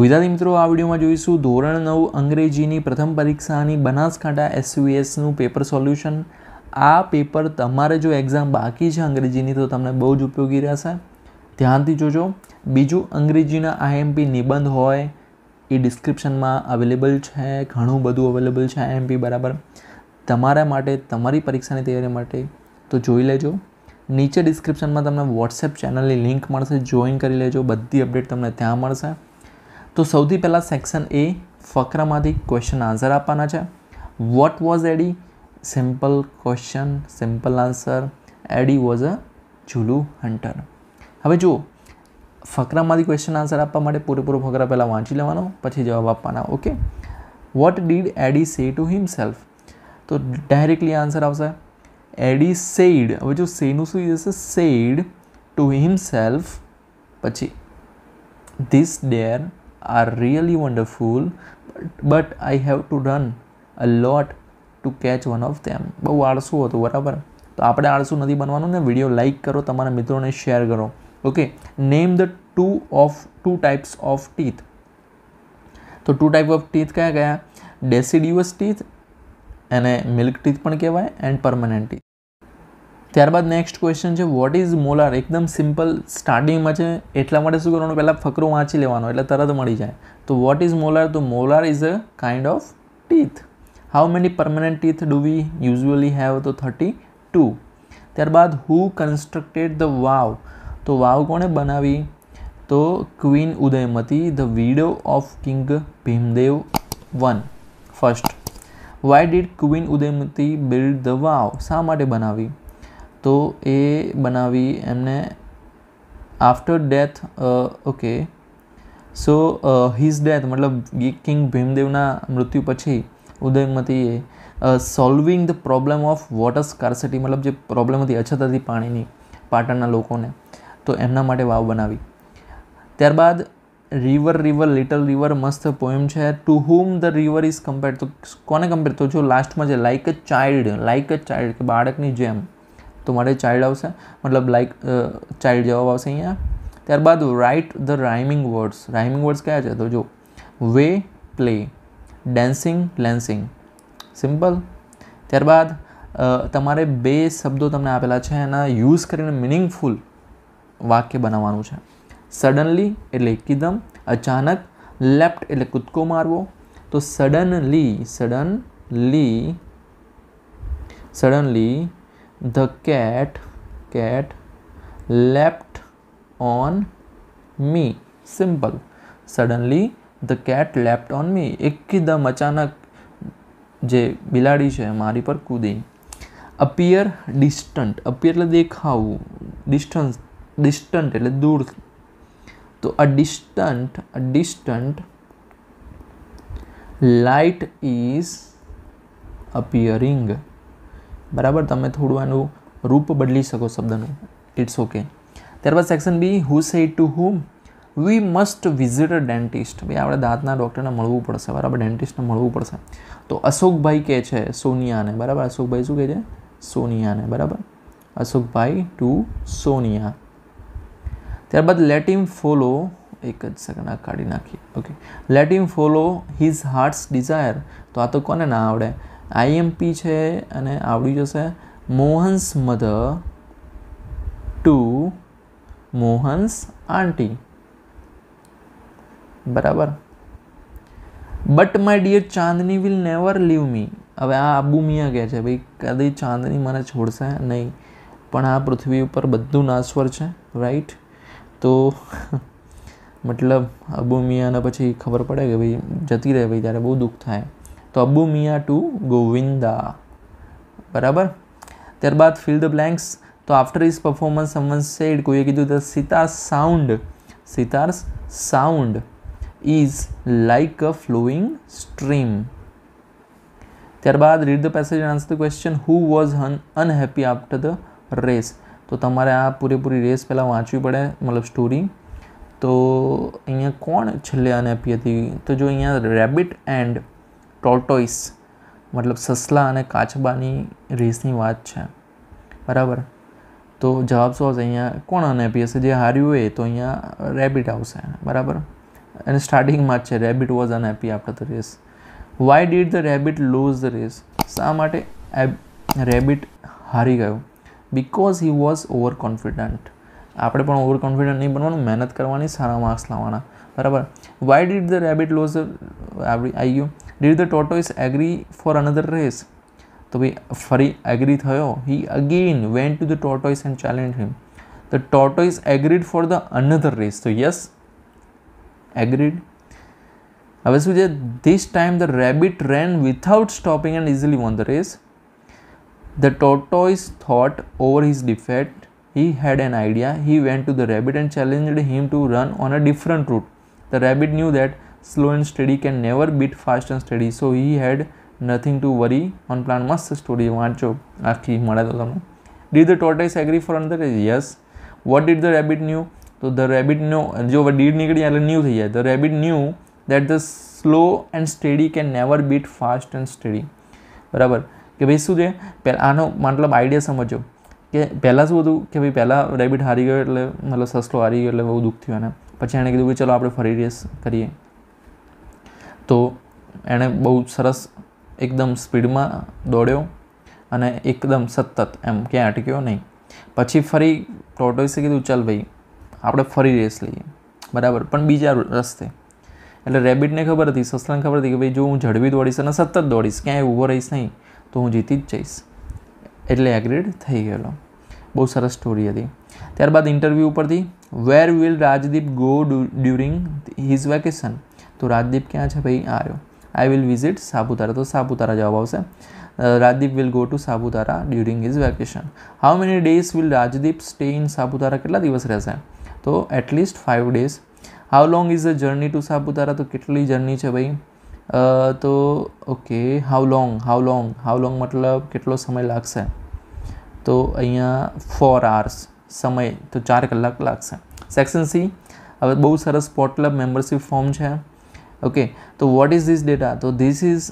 વિદ્યાર્થી મિત્રો આ વિડીયોમાં જોઈશું ધોરણ નવ અંગ્રેજીની પ્રથમ પરીક્ષાની બનાસકાંઠા એસયુએસનું પેપર સોલ્યુશન આ પેપર તમારે જો એક્ઝામ બાકી છે અંગ્રેજીની તો તમને બહુ જ ઉપયોગી રહેશે ધ્યાનથી જોજો બીજું અંગ્રેજીના આઈએમપી નિબંધ હોય એ ડિસ્ક્રિપ્શનમાં અવેલેબલ છે ઘણું બધું અવેલેબલ છે આઈએમપી બરાબર તમારા માટે તમારી પરીક્ષાની તૈયારી માટે તો જોઈ લેજો નીચે ડિસ્ક્રિપ્શનમાં તમને વોટ્સએપ ચેનલની લિંક મળશે જોઈન કરી લેજો બધી અપડેટ તમને ત્યાં મળશે તો સૌથી પહેલાં સેક્શન એ ફકરામાંથી ક્વેશ્ચન આન્સર આપવાના છે what was Eddie simple question simple answer Eddie was a Zulu hunter હવે જુઓ ફકરામાંથી ક્વેશ્ચન આન્સર આપવા માટે પૂરેપૂરો ફકરા પહેલાં વાંચી લેવાનો પછી જવાબ આપવાના okay what did Eddie say to himself તો ડાયરેક્ટલી આન્સર આવશે એડી સેડ હવે જો સેનું શું જશે સેડ ટુ હિમસેલ્ફ પછી this there are really wonderful but I have to run a lot to catch one of them બહુ આળસુ હતું બરાબર તો આપણે આળસુ નથી બનવાનું ને વિડીયો લાઇક કરો તમારા મિત્રોને શેર કરો okay name the two of two types of teeth તો ટુ ટાઈપ ઓફ ટીથ કયા કયા ડેસિડિયુઅસ ટીથ એને મિલ્ક ટીથ પણ કહેવાય એન્ડ પરમનન્ટ ટીથ ત્યારબાદ નેક્સ્ટ ક્વેશ્ચન છે વોટ ઇઝ મોલાર એકદમ સિમ્પલ સ્ટાર્ટિંગમાં છે એટલા માટે શું કરવાનું પહેલાં ફકરો વાંચી લેવાનો એટલે તરત મળી જાય તો વોટ ઇઝ મોલાર તો molar is a kind of teeth how many permanent teeth do we usually have તો થર્ટી ટુ ત્યારબાદ હુ કન્સ્ટ્રક્ટેડ ધ વાવ તો વાવ કોણે બનાવી તો queen Udayamati the widow of king Bhimdev one first why did queen Udayamati build the વાવ શા માટે બનાવી તો એ બનાવી એમને after death okay so his death મતલબ કિંગ ભીમદેવના મૃત્યુ પછી ઉદયમતીએ solving the problem of water scarcity મતલબ જે પ્રોબ્લેમ હતી અછત હતી પાણીની પાટણના લોકોને તો એમના માટે વાવ બનાવી ત્યારબાદ રિવર રિવર લિટલ રિવર મસ્ત પોઈમ છે to whom the river is compared તો કોને કમ્પેર તો જો લાસ્ટમાં છે like a child like a child કે બાળકની જેમ તો મારે ચાઇલ્ડ આવશે મતલબ લાઇક ચાઇલ્ડ જવાબ આવશે અહીંયા ત્યારબાદ write the rhyming words rhyming words કયા છે તો જો way play dancing lancing simple ત્યારબાદ તમારે બે શબ્દો તમને આપેલા છે એના યુઝ કરીને મિનિંગફુલ વાક્ય બનાવવાનું છે સડનલી એટલે એકદમ અચાનક લેફ્ટ એટલે કૂદકો મારવો તો suddenly suddenly suddenly the cat cat leapt on me simple suddenly the cat leapt on me એકદમ અચાનક જે બિલાડી છે મારી પર કૂદી અપિયર ડિસ્ટન્ટ અપિયર એટલે દેખાવું ડિસ્ટન્સ ડિસ્ટન્ટ એટલે દૂર તો a distant a distant light is appearing બરાબર તમે થોડું આનું રૂપ બદલી શકો શબ્દનું ઇટ્સ ઓકે ત્યારબાદ section B who said to whom we must visit a dentist ભાઈ આપણે દાંતના ડૉક્ટરને મળવું પડશે બરાબર ડેન્ટિસ્ટને મળવું પડશે તો અશોકભાઈ કહે છે સોનિયાને બરાબર અશોકભાઈ શું કહે છે સોનિયાને બરાબર અશોકભાઈ ટુ સોનિયા ત્યારબાદ લેટ ઇમ ફોલો એક જ સેકન્ડ કાઢી નાખીએ okay let him follow his heart's desire તો આ તો કોને ના આવડે આઈએમપી છે અને આવડી જશે Mohan's mother to Mohan's aunty બરાબર but my dear Chandni will never leave me હવે આ આબુ મિયા કહે છે ભાઈ કદી ચાંદની મને છોડશે નહીં પણ આ પૃથ્વી ઉપર બધું નાશ્વર છે રાઈટ તો મતલબ અબુ મિયાને પછી ખબર પડે કે ભાઈ જતી રહે ભાઈ ત્યારે બહુ દુઃખ થાય तो अबू मियाँ टू गोविंदा बराबर त्यारबाद फील द ब्लैंक्स तो after is performance someone said कोई कीधु the sitar sound sitar's sound is like a flowing stream त्यारबाद read the passage and answer the question who was un unhappy after the race तो तेरे आ पूरेपूरी race पहला वाँचवी पड़े मतलब story तो अँ कौन छे अनहैप्पी थी तो जो अँ रेबिट एंड ટોર્ટોઇસ મતલબ સસલા અને કાચબાની રેસની વાત છે બરાબર તો જવાબ શું આવશે અહીંયા કોણ અનહેપી હશે જે હાર્યું હોય તો અહીંયા રેબિટ આવશે બરાબર એને સ્ટાર્ટિંગમાં જ છે રેબિટ વોઝ અનહેપી આપણે તો race why did the rabbit lose the race શા માટે રેબિટ હારી ગયો because he was over confident આપણે પણ ઓવર કોન્ફિડન્ટ નહીં બનવાનું મહેનત કરવાની સારા માર્ક્સ લાવવાના બરાબર why did the rabbit lose આવડી આવી ગયું did the tortoise agree for another race So be furry agreed. thayo he again went to the tortoise and challenged him the tortoise agreed for the another race so yes agreed this time the rabbit ran without stopping and easily won the race. The tortoise thought over his defeat. He had an idea. He went to the rabbit and challenged him to run on a different route. The rabbit knew that slow and steady can never beat fast and steady so he had nothing to worry on plan મસ્ત story વાંચો આખી મળે તો તમને did the tortoise agree for અંદર yes what did the rabbit knew તો the rabbit know જો did નીકળી એટલે ન્યૂ થઈ જાય the rabbit knew that the slow and steady can never beat fast and steady બરાબર કે ભાઈ શું છે પહેલાં આનો મતલબ આઈડિયા સમજો કે પહેલાં શું હતું કે ભાઈ પહેલાં રેબિટ હારી ગયો એટલે મતલબ સસલો હારી ગયો એટલે બહુ દુઃખ થયું એને પછી એણે કીધું કે ચલો આપણે ફરી રેસ કરીએ તો એણે બહુ સરસ એકદમ સ્પીડમાં દોડ્યો અને એકદમ સતત એમ ક્યાંય અટક્યો નહીં પછી ફરી ટોર્ટોઇસે કીધું ચાલ ભાઈ આપણે ફરી રેસ લઈએ બરાબર પણ બીજા રસ્તે એટલે રેબિટને ખબર હતી સસલાને ખબર હતી કે ભાઈ જો હું ઝડપી દોડીશ અને સતત દોડીશ ક્યાંય ઊભો રહીશ નહીં તો હું જીતી જ જઈશ એટલે એગ્રીડ થઈ ગયેલો બહુ સરસ સ્ટોરી હતી ત્યારબાદ ઇન્ટરવ્યૂ ઉપરથી where will Rajdeep go during his vacation તો રાજદીપ ક્યાં છે ભાઈ આ રહ્યો આઈ વિલ વિઝિટ સાપુતારા તો સાપુતારા જવાબ આવશે Rajdeep will go to Saputara during his vacation how many days will Rajdeep stay in Saputara કેટલા દિવસ રહેશે તો at least five days how long is a journey to Saputara તો કેટલી જર્ની છે ભાઈ તો okay how long how long how long મતલબ કેટલો સમય લાગશે તો અહીંયા ફોર આવર્સ સમય તો ચાર કલાક લાગશે સેક્શન સી હવે બહુ સરસ સ્પોર્ટ ક્લબ મેમ્બરશિપ ફોર્મ છે ओके तो व्हाट इज़ दिस डेटा तो this is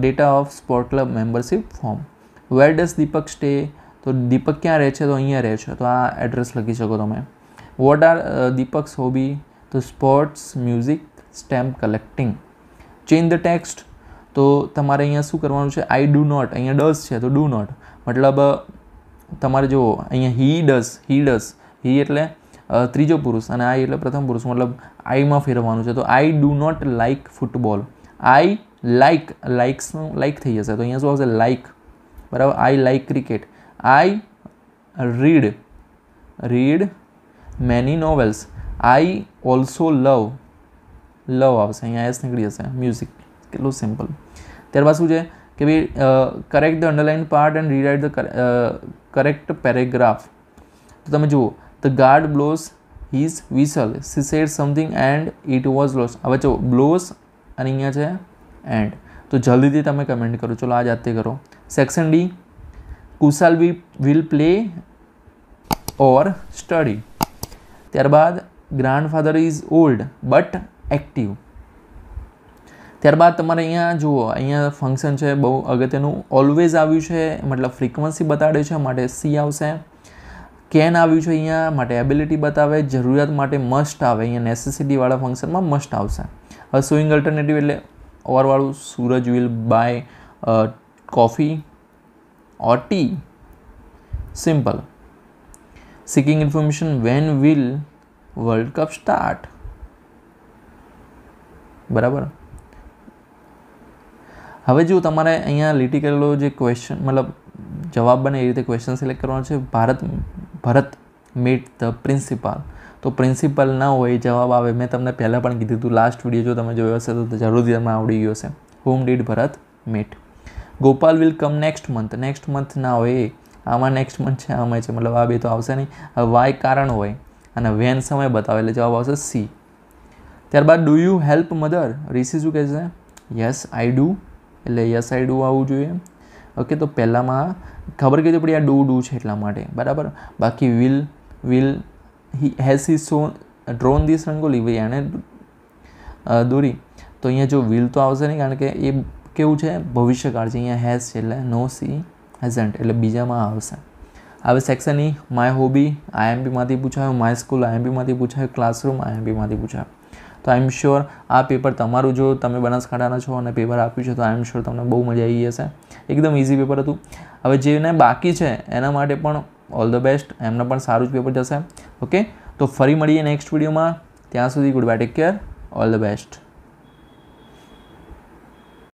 data of sport club membership form where does Deepak stay तो दीपक क्या रहे तो अँ रहे तो आ एड्रेस लखी सको तुम वॉट आर दीपक्स होबी तो sports music stamp collecting change the text तो तेरे अँ शू करवा आई डू नॉट अँ डस है तो डू नॉट मतलब तेरे जो अँ ही डस ही डस ही एट्ले ત્રીજો પુરુષ અને આઈ એટલે પ્રથમ પુરુષ મતલબ આઈમાં ફેરવાનું છે તો I do not like football I like લાઇક્સનું લાઇક થઈ જશે તો અહીંયા શું આવશે લાઇક બરાબર I like cricket I read read many novels I also love love આવશે અહીંયા એસ નીકળી જશે મ્યુઝિક કેટલું સિમ્પલ ત્યારબાદ શું છે કે ભાઈ correct the underline part and rewrite the correct paragraph તો તમે જુઓ the guard blows his whistle she said something and it was lost હવે જો blows અને અહીંયા છે એન્ડ તો જલ્દીથી તમે કમેન્ટ કરો ચલો આ જાતે કરો section D Kushal we will play or study ત્યારબાદ grandfather is old but active ત્યારબાદ તમારે અહીંયા જુઓ અહીંયા ફંક્શન છે બહુ અગત્યનું ઓલવેઝ આવ્યું છે મતલબ ફ્રીક્વન્સી બતાડે છે માટે સી આવશે કેન આવ્યું છે અહીંયા માટે એબિલિટી બતાવે જરૂરિયાત માટે મસ્ટ આવે અહીંયા નેસેસિટીવાળા ફંક્શનમાં મસ્ટ આવશે હવે સુઇંગ અલ્ટરનેટિવ એટલે ઓરવાળું Suraj will buy coffee or tea simple seeking information when will world cup start બરાબર હવે જો તમારે અહીંયા લીટી કરેલો જે ક્વેશ્ચન મતલબ જવાબ બને એ રીતે ક્વેશ્ચન સિલેક્ટ કરવાનો છે Bharat Bharat meet the principal તો પ્રિન્સિપલ ના હોય જવાબ આવે મેં તમને પહેલાં પણ કીધું હતું લાસ્ટ વિડીયો જો તમે જોયો હશે તો જરૂરથી તમને આવડી ગયો હશે whom did Bharat meet Gopal will come next month next month ના હોય આમાં નેક્સ્ટ મંથ છે આમાં છે મતલબ આ બે તો આવશે નહીં વાય કારણ હોય અને વેન સમય બતાવે એટલે જવાબ આવશે સી ત્યારબાદ do you help mother Rishi શું કહે છે યસ આઈ ડુ એટલે યસ આઈ ડુ આવવું જોઈએ ઓકે તો પહેલાંમાં ખબર કીધું પડી આ ડુ ડુ છે એટલા માટે બરાબર બાકી will will he has he so drawn this rangoli ભાઈ એણે દોરી તો અહીંયા જો વિલ તો આવશે નહીં કારણ કે એ કેવું છે ભવિષ્યકાળ છે અહીંયા હેઝ છે એટલે નો સી હેઝન્ટ એટલે બીજામાં આવશે હવે section E e, my hobby આઈએમબીમાંથી પૂછાયું માય સ્કૂલ આઈએમબીમાંથી પૂછાયું ક્લાસરૂમ આઈએમબીમાંથી પૂછાયું તો આઈ એમ શ્યોર આ પેપર તમારું જો તમે બનાસકાંઠાના છો અને પેપર આપ્યું છે તો આઈ એમ શ્યોર તમને બહુ મજા આવી જશે એકદમ ઇઝી પેપર હતું હવે જેને બાકી છે એના માટે પણ ઓલ ધ બેસ્ટ એમને પણ સારું જ પેપર જશે ઓકે તો ફરી મળીએ નેક્સ્ટ વિડીયોમાં ત્યાં સુધી goodbye take care all the best